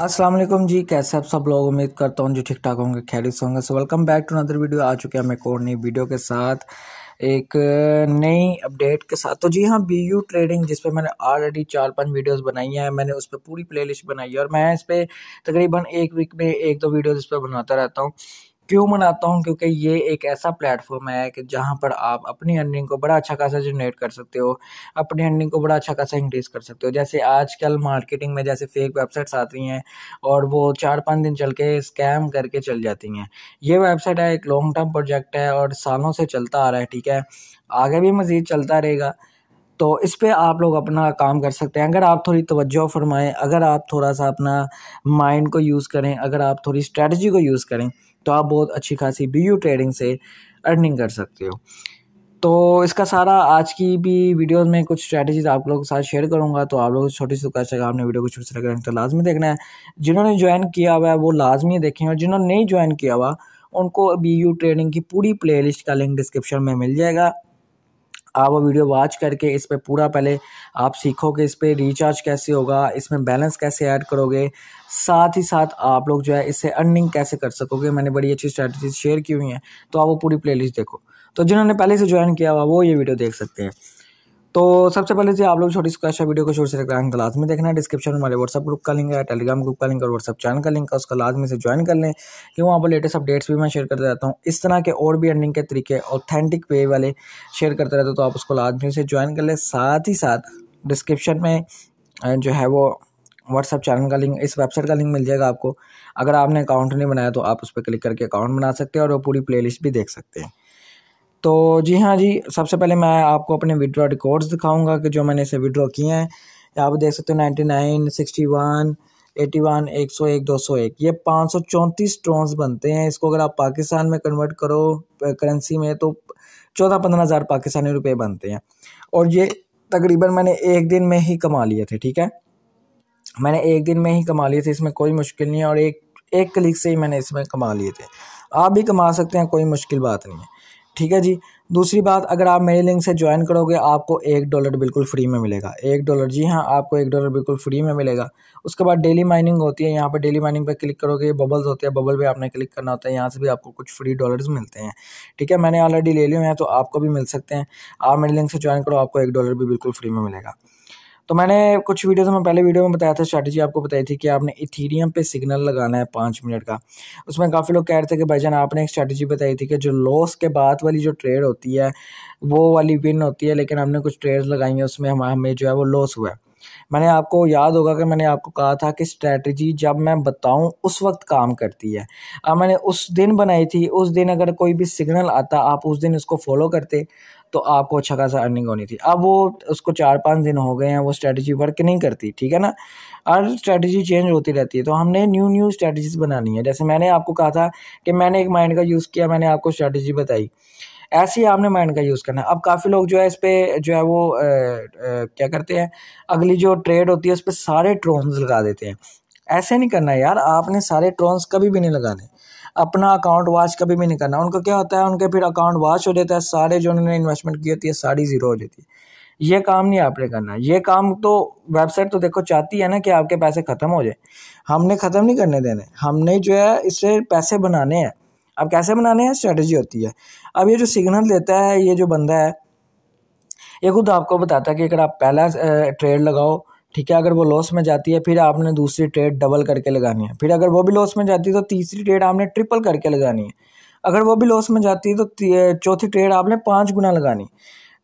अस्सलाम वालेकुम जी कैसे आप सब लोग उम्मीद करता हूँ जो ठीक ठाक होंगे खैरियत से होंगे so welcome back to another video आ चुके हैं हमें कौन नई वीडियो के साथ एक नई अपडेट के साथ तो जी हाँ बी यू ट्रेडिंग जिस पर मैंने ऑलरेडी चार पांच वीडियोस बनाई हैं मैंने उस पर पूरी प्लेलिस्ट बनाई है और मैं इस पर तकरीबन एक वीक में एक दो वीडियोज इस पर बनाता रहता हूँ क्यों मनाता हूँ क्योंकि ये एक ऐसा प्लेटफॉर्म है कि जहाँ पर आप अपनी अर्निंग को बड़ा अच्छा खासा जनरेट कर सकते हो अपनी अर्निंग को बड़ा अच्छा खासा इंक्रीज़ कर सकते हो जैसे आजकल मार्केटिंग में जैसे फेक वेबसाइट्स आती हैं और वो चार पाँच दिन चल के स्कैम करके चल जाती हैं ये वेबसाइट है एक लॉन्ग टर्म प्रोजेक्ट है और सालों से चलता आ रहा है ठीक है आगे भी मज़ीद चलता रहेगा तो इस पर आप लोग अपना काम कर सकते हैं अगर आप थोड़ी तवज्जो फरमाएं अगर आप थोड़ा सा अपना माइंड को यूज़ करें अगर आप थोड़ी स्ट्रेटजी को यूज़ करें तो आप बहुत अच्छी खासी बी यू ट्रेडिंग से अर्निंग कर सकते हो तो इसका सारा आज की भी वीडियोस में कुछ स्ट्रैटेजीज आप लोगों के साथ शेयर करूंगा तो आप लोग छोटी सी दुकान आपने वीडियो को छोटे से लगा तो लाजमी देखना है जिन्होंने ज्वाइन किया हुआ है वो लाजमी देखें और जिन्होंने नहीं ज्वाइन किया हुआ उनको बी यू ट्रेनिंग की पूरी प्लेलिस्ट का लिंक डिस्क्रिप्शन में मिल जाएगा आप वो वीडियो वॉच करके इस पर पूरा पहले आप सीखोगे इस पर रिचार्ज कैसे होगा इसमें बैलेंस कैसे ऐड करोगे साथ ही साथ आप लोग जो है इससे अर्निंग कैसे कर सकोगे मैंने बड़ी अच्छी स्ट्रैटेजी शेयर की हुई हैं तो आप वो पूरी प्लेलिस्ट देखो तो जिन्होंने पहले से ज्वाइन किया हुआ वो ये वीडियो देख सकते हैं तो सबसे पहले से आप लोग छोटी सी वीडियो को शुरू से रखकर क्लास में देखना है डिस्क्रिप्शन में हमारे व्हाट्सअप ग्रुप का लिंक है टेलीग्राम ग्रुप का लिंक और व्हाट्सअप चैनल का लिंक है उसका लाजमी से ज्वाइन कर लें कि वहाँ पर लेटेस्ट अपडेट्स भी मैं शेयर करते रहता हूँ इस तरह के और भी अर्निंग के तरीके ऑथेंटिक वे वाले शेयर करते रहते हो तो आप उसको लाजमी से ज्वाइन कर लें साथ ही साथ डिस्क्रिप्शन में जो है वो व्हाट्सअप चैनल का लिंक इस वेबसाइट का लिंक मिल जाएगा आपको अगर आपने अकाउंट नहीं बनाया तो आप उस पर क्लिक करके अकाउंट बना सकते हैं और वो पूरी प्लेलिस्ट भी देख सकते हैं तो जी हाँ जी सबसे पहले मैं आपको अपने विड्रॉ रिकॉर्ड्स दिखाऊंगा कि जो मैंने इसे विड्रॉ किए हैं आप देख सकते हो ninety nine sixty one eighty one एक सौ एक दो सौ एक ये पाँच सौ चौंतीस ट्रॉन्स बनते हैं इसको अगर आप पाकिस्तान में कन्वर्ट करो करेंसी में तो चौदह पंद्रह हज़ार पाकिस्तानी रुपये बनते हैं और ये तकरीबन मैंने एक दिन में ही कमा लिए थे ठीक है मैंने एक दिन में ही कमा लिए थे इसमें कोई मुश्किल नहीं है और एक एक क्लिक से ही मैंने इसमें कमा लिए थे आप भी कमा सकते हैं कोई मुश्किल बात नहीं है ठीक है जी दूसरी बात अगर आप मेरे लिंक से ज्वाइन करोगे आपको एक डॉलर बिल्कुल फ्री में मिलेगा एक डॉलर जी हाँ आपको एक डॉलर बिल्कुल फ्री में मिलेगा उसके बाद डेली माइनिंग होती है यहाँ पर डेली माइनिंग पर क्लिक करोगे बबल्स होते हैं बबल पर आपने क्लिक करना होता है यहाँ से भी आपको कुछ फ्री डॉलर्स मिलते हैं ठीक है मैंने ऑलरेडी ले लिए हैं तो आपको भी मिल सकते हैं आप मेरे लिंक से ज्वाइन करो आपको एक डॉलर भी बिल्कुल फ्री में मिलेगा तो मैंने कुछ वीडियोस में पहले वीडियो में बताया था स्ट्रैटेजी आपको बताई थी कि आपने इथीरियम पे सिग्नल लगाना है पाँच मिनट का उसमें काफ़ी लोग कह रहे थे कि भाई जान आपने एक स्ट्रैटेजी बताई थी कि जो लॉस के बाद वाली जो ट्रेड होती है वो वाली विन होती है लेकिन हमने कुछ ट्रेड लगाई हैं उसमें हम हमें जो है वो लॉस हुआ है मैंने आपको याद होगा कि मैंने आपको कहा था कि स्ट्रैटेजी जब मैं बताऊं उस वक्त काम करती है अब मैंने उस दिन बनाई थी उस दिन अगर कोई भी सिग्नल आता आप उस दिन उसको फॉलो करते तो आपको अच्छा खासा अर्निंग होनी थी अब वो उसको चार पाँच दिन हो गए हैं वो स्ट्रैटी वर्क नहीं करती ठीक है ना हर स्ट्रैटेजी चेंज होती रहती है तो हमने न्यू न्यू स्ट्रैटेजीज बनानी है जैसे मैंने आपको कहा था कि मैंने एक माइंड का यूज़ किया मैंने आपको स्ट्रैटी बताई ऐसे ही आपने माइंड का यूज़ करना है अब काफ़ी लोग जो है इस पर जो है वो आ, आ, क्या करते हैं अगली जो ट्रेड होती है उस पर सारे ट्रोन्स लगा देते हैं ऐसे नहीं करना है यार आपने सारे ट्रोन्स कभी भी नहीं लगाने अपना अकाउंट वॉच कभी भी नहीं करना उनको क्या होता है उनके फिर अकाउंट वॉच हो जाता है सारे जो उन्होंने इन्वेस्टमेंट की होती है सारी ज़ीरो हो जाती है ये काम नहीं आपने करना ये काम तो वेबसाइट तो देखो चाहती है ना कि आपके पैसे ख़त्म हो जाए हमने ख़त्म नहीं करने देने हमने जो है इससे पैसे बनाने हैं अब कैसे बनाने हैं स्ट्रेटजी होती है अब ये जो सिग्नल देता है ये जो बंदा है ये खुद आपको बताता है कि अगर आप पहला ट्रेड लगाओ ठीक है अगर वो लॉस में जाती है फिर आपने दूसरी ट्रेड डबल करके लगानी है फिर अगर वो भी लॉस में जाती है तो तीसरी ट्रेड आपने ट्रिपल करके लगानी है अगर वो भी लॉस में जाती है तो चौथी ट्रेड आपने पाँच गुना लगानी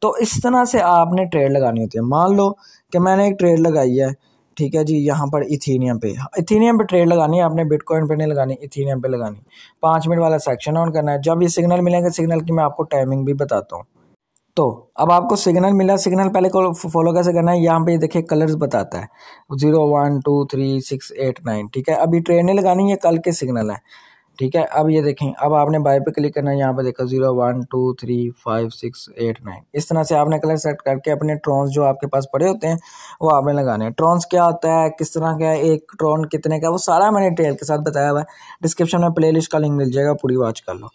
तो इस तरह से आपने ट्रेड लगानी होती है मान लो कि मैंने एक ट्रेड लगाई है ठीक है जी यहाँ पर इथीनियम पे इथीनियम पे ट्रेड लगानी है आपने बिटकॉइन पे नहीं लगानी इथीनियम पे लगानी पाँच मिनट वाला सेक्शन ऑन करना है जब ये सिग्नल मिलेंगे सिग्नल की मैं आपको टाइमिंग भी बताता हूँ तो अब आपको सिग्नल मिला सिग्नल पहले को फॉलो कैसे करना है यहाँ पे ये देखिए कलर्स बताता है zero one two three six eight nine ठीक है अभी ट्रेनें लगानी है कल के सिग्नल है ठीक है अब ये देखें अब आपने बाय पे क्लिक करना है यहाँ पे देखा zero one two three five six eight nine इस तरह से आपने कलर सेलेक्ट करके अपने ट्रॉन्स जो आपके पास पड़े होते हैं वो आपने लगाने हैं ट्रॉन्स क्या होता है किस तरह का है एक ट्रॉन कितने का वो सारा मैंने डिटेल के साथ बताया हुआ है डिस्क्रिप्शन में प्ले का लिंक मिल जाएगा पूरी वॉच कर लो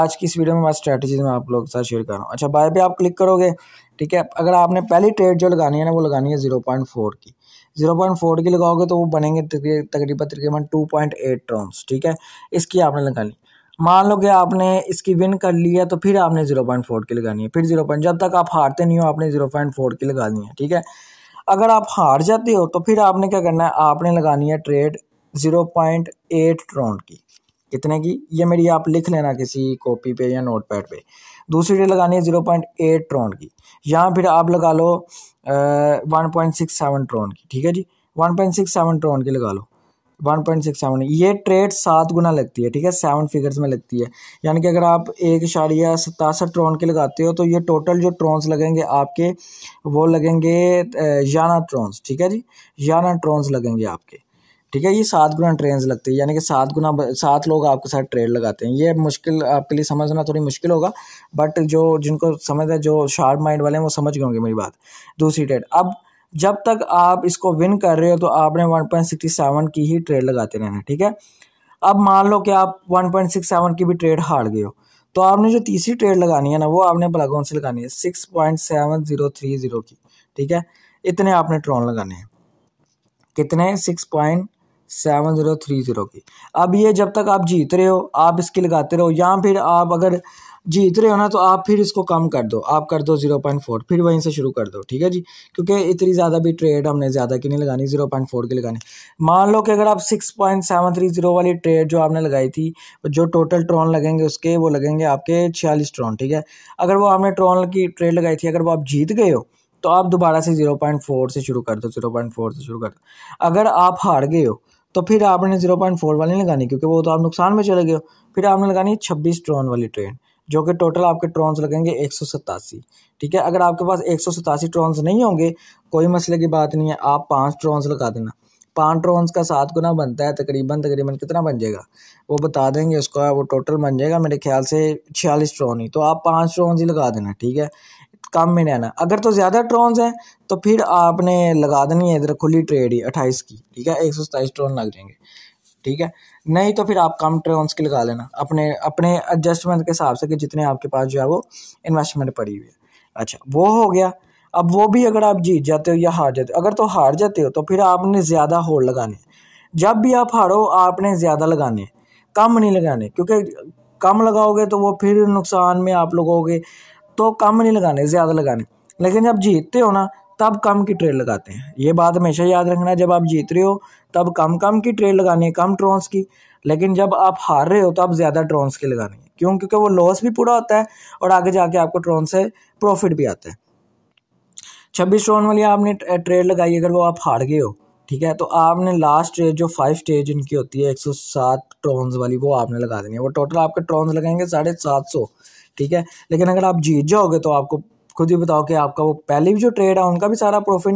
आज की इस वीडियो में मैं स्ट्रैटेजी में आप लोगों के साथ शेयर कर रहा हूँ अच्छा बाय पे आप क्लिक करोगे ठीक है अगर आपने पहली ट्रेड जो लगानी है ना वो लगानी है जीरो पॉइंट फोर की जीरो पॉइंट फोर की लगाओगे तो वो बनेंगे तकरीबन तकरीबन टू पॉइंट एट ट्रॉन्स ठीक है इसकी आपने ली मान लो कि आपने इसकी विन कर लिया तो फिर आपने जीरो पॉइंट फोर की लगानी है फिर जीरो पॉइंट जब तक आप हारते नहीं हो आपने जीरो पॉइंट फोर की लगानी है ठीक है अगर आप हार जाते हो तो फिर आपने क्या करना है आपने लगानी है trade zero point eight Tron की कितने की ये मेरी आप लिख लेना किसी कॉपी पे या नोट पैड पे दूसरी डेट लगानी है ज़ीरो पॉइंट एट ट्रोन की या फिर आप लगा लो one point six seven Tron की ठीक है जी one point six seven Tron की लगा लो वन पॉइंट सिक्स सेवन ये ट्रेड सात गुना लगती है ठीक है सेवन फिगर्स में लगती है यानी कि अगर आप एक इशारिया सतासठ ट्रोन के लगाते हो तो ये टोटल जो ट्रोन्स लगेंगे आपके वो लगेंगे याना ट्रोन्स ठीक है जी याना ट्रोन्स लगेंगे आपके ठीक है ये सात गुना ट्रेन लगती है यानी कि सात गुना सात लोग आपके साथ ट्रेड लगाते हैं ये मुश्किल आपके लिए समझना थोड़ी मुश्किल होगा बट जो जिनको समझ है जो शार्प माइंड वाले हैं वो समझ गए होंगे मेरी बात दूसरी ट्रेड अब जब तक आप इसको विन कर रहे हो तो आपने वन पॉइंट सिक्सटी सेवन की ही ट्रेड लगाते रहना ठीक है अब मान लो कि आप वन पॉइंट सिक्स सेवन की भी ट्रेड हार गए हो तो आपने जो तीसरी ट्रेड लगानी है ना वो आपने भला कौन सी लगानी है six point seven zero three zero की ठीक है इतने आपने ट्रॉन लगाने हैं कितने six point seven zero three zero की अब ये जब तक आप जीत रहे हो आप इसकी लगाते रहो या फिर आप अगर जीत रहे हो ना तो आप फिर इसको कम कर दो आप कर दो ज़ीरो पॉइंट फोर फिर वहीं से शुरू कर दो ठीक है जी क्योंकि इतनी ज़्यादा भी ट्रेड हमने ज़्यादा की नहीं लगानी ज़ीरो पॉइंट फोर की लगानी मान लो कि अगर आप six point seven three zero वाली ट्रेड जो आपने लगाई थी जो टोटल ट्रॉन लगेंगे उसके वो लगेंगे आपके छियालीस ट्रॉन ठीक है अगर वो आपने ट्रॉन की ट्रेड लगाई थी अगर वो आप जीत गए हो तो आप दोबारा से ज़ीरो पॉइंट फोर से शुरू कर दो ज़ीरो पॉइंट फोर से शुरू कर दो अगर आप हार गए हो तो फिर आपने जीरो पॉइंट फोर वाली लगानी क्योंकि वो तो आप नुकसान में चले गए हो फिर आपने लगानी छब्बीस ट्रोन वाली ट्रेन जो कि टोटल आपके ट्रॉन्स लगेंगे एक सौ सतासी ठीक है अगर आपके पास एक सौ सतासी ट्रॉन्स नहीं होंगे कोई मसले की बात नहीं है आप पाँच ट्रॉन्स लगा देना पाँच ट्रॉन्स का सात गुना बनता है तकरीबन तकरीबन कितना बन जाएगा वो बता देंगे उसका वो टोटल बन जाएगा मेरे ख्याल से छियालीस ट्रॉन ही तो आप पाँच ट्रॉन्स ही लगा देना ठीक है काम में नहीं आना अगर तो ज़्यादा ट्रॉन्स हैं तो फिर आपने लगा देनी है इधर खुली ट्रेड ही अट्ठाईस की ठीक है एक सौ सताईस ट्रॉन लग जाएंगे ठीक है नहीं तो फिर आप कम ट्रॉन्स की लगा लेना अपने अपने एडजस्टमेंट के हिसाब से कि जितने आपके पास जो है वो इन्वेस्टमेंट पड़ी हुई है अच्छा वो हो गया अब वो भी अगर आप जीत जाते हो या हार जाते हो अगर तो हार जाते हो तो फिर आपने ज़्यादा होल्ड लगाने जब भी आप हारो आपने ज़्यादा लगाने कम नहीं लगाने क्योंकि कम लगाओगे तो वो फिर नुकसान में आप लोग तो कम नहीं लगाने ज़्यादा लगाने लेकिन जब जीतते हो ना तब कम की ट्रेल लगाते हैं ये बात हमेशा याद रखना जब आप जीत रहे हो तब कम कम की ट्रेल लगानी है कम ट्रॉन्स की लेकिन जब आप हार रहे हो तो आप ज़्यादा ट्रॉन्स की लगानी है क्यों क्योंकि वो लॉस भी पूरा होता है और आगे जाके आपको ट्रोन से प्रॉफिट भी आता है छब्बीस ट्रोन वाली आपने ट्रेड लगाई अगर वो आप हार गए हो ठीक है तो आपने लास्ट ट्रेड जो फाइव स्टेज इनकी होती है एक सौ सात ट्रॉन्स वाली वो आपने लगा देनी है वो टोटल आपके ट्रॉन्स लगाएंगे साढ़े सात सौ ठीक है लेकिन अगर आप जीत जाओगे तो आपको खुद ही बताओ कि आपका वो पहले भी जो ट्रेड है उनका भी सारा प्रॉफिट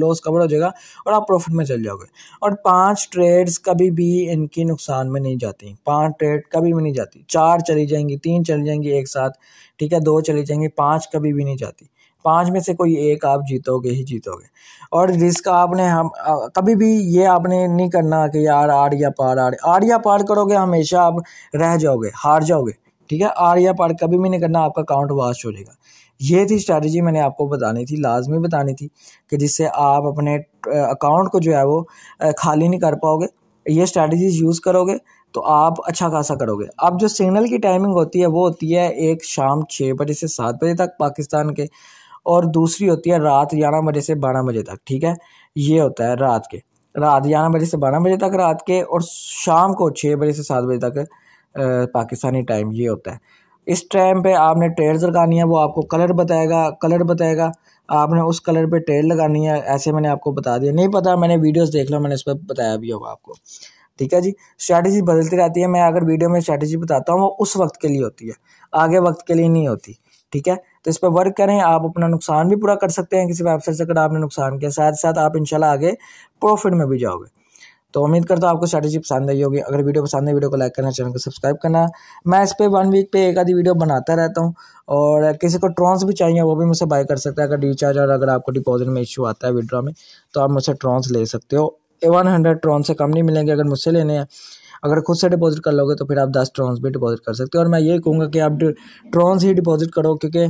लॉस कवर हो जाएगा और आप प्रॉफिट में चल जाओगे और पांच ट्रेड्स कभी भी इनकी नुकसान में नहीं जाती पांच ट्रेड कभी भी नहीं जाती चार चली जाएंगी तीन चली जाएंगी एक साथ ठीक है दो चली जाएंगी पाँच कभी भी नहीं जाती पाँच में से कोई एक आप जीतोगे ही जीतोगे और रिस्क आपने हम आ, कभी भी ये आपने नहीं करना कि यार आड़ या पार आड़ आड़ या पार करोगे हमेशा आप रह जाओगे हार जाओगे ठीक है आर या पार कभी भी नहीं करना आपका अकाउंट वाश हो जाएगा ये थी स्ट्रैटेजी मैंने आपको बतानी थी लाजमी बतानी थी कि जिससे आप अपने अकाउंट को जो है वो खाली नहीं कर पाओगे ये स्ट्रैटेजीज यूज़ करोगे तो आप अच्छा खासा करोगे अब जो सिग्नल की टाइमिंग होती है वो होती है एक शाम छः बजे से सात बजे तक पाकिस्तान के और दूसरी होती है रात ग्यारह बजे से बारह बजे तक ठीक है ये होता है रात के रात ग्यारह बजे से बारह बजे तक रात के और शाम को छः बजे से सात बजे तक पाकिस्तानी टाइम ये होता है इस टाइम पे आपने टेल लगानी है वो आपको कलर बताएगा कलर बताएगा आपने उस कलर पे टेल लगानी है ऐसे मैंने आपको बता दिया नहीं पता मैंने वीडियोस देख लो मैंने इस पर बताया भी होगा आपको ठीक है जी स्ट्रैटेजी बदलती रहती है मैं अगर वीडियो में स्ट्रैटेजी बताता हूँ वो उस वक्त के लिए होती है आगे वक्त के लिए नहीं होती ठीक है तो इस पर वर्क करें आप अपना नुकसान भी पूरा कर सकते हैं किसी वेबसाइट से अगर आपने नुकसान किया साथ साथ आप इनशाला आगे प्रॉफिट में भी जाओगे तो उम्मीद करता हूँ आपको स्ट्रैटेजी पसंद आई होगी अगर वीडियो पसंद है वीडियो को लाइक करना चैनल को सब्सक्राइब करना मैं इस पर वन वीक पे एक आधी वीडियो बनाता रहता हूँ और किसी को ट्रॉन्स भी चाहिए वो भी मुझसे बाय कर सकता है अगर रिचार्ज और अगर आपको डिपॉजिट में इशू आता है विड्रॉ में तो आप मुझसे ट्रॉन्स ले सकते हो वन हंड्रेड ट्रॉन्स से कम नहीं मिलेंगे अगर मुझसे लेने हैं अगर खुद से डिपॉजिट कर लोगे तो फिर आप दस ट्रॉन्स भी डिपॉजिट कर सकते हो और मैं ये कहूँगा कि आप ट्रॉन्स ही डिपॉजिट करो क्योंकि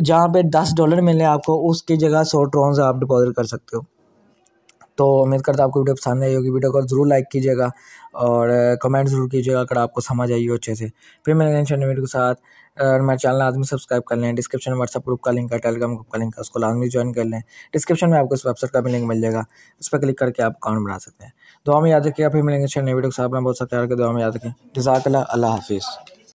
जहाँ पे दस डॉलर मिले आपको उसकी जगह सौ ट्रॉन्स आप डिपॉजिट कर सकते हो तो उम्मीद करता आपको वीडियो पसंद आई होगी वीडियो को ज़रूर लाइक कीजिएगा और कमेंट ज़रूर कीजिएगा अगर आपको समझ आई हो अच्छे से फिर मेरे नए वीडियो के साथ और चैनल आदमी सब्सक्राइब कर लें डिस्क्रिप्शन में व्हाट्सअप ग्रुप का लिंक है टेलीग्राम ग्रुप का लिंक है उसको लाजमी ज्वाइन कर लें डिस्क्रिप्शन में आपको इस वेबसाइट का भी लिंक मिल जाएगा उस पर क्लिक करके आप अकाउंट बना सकते हैं दुआ में याद रखिएगा फिर मिलेंगे नए वीडियो के साथ अपना बहुत सा प्यार रखें दुआ में याद रखें जजाकला अल्लाह हाफिज़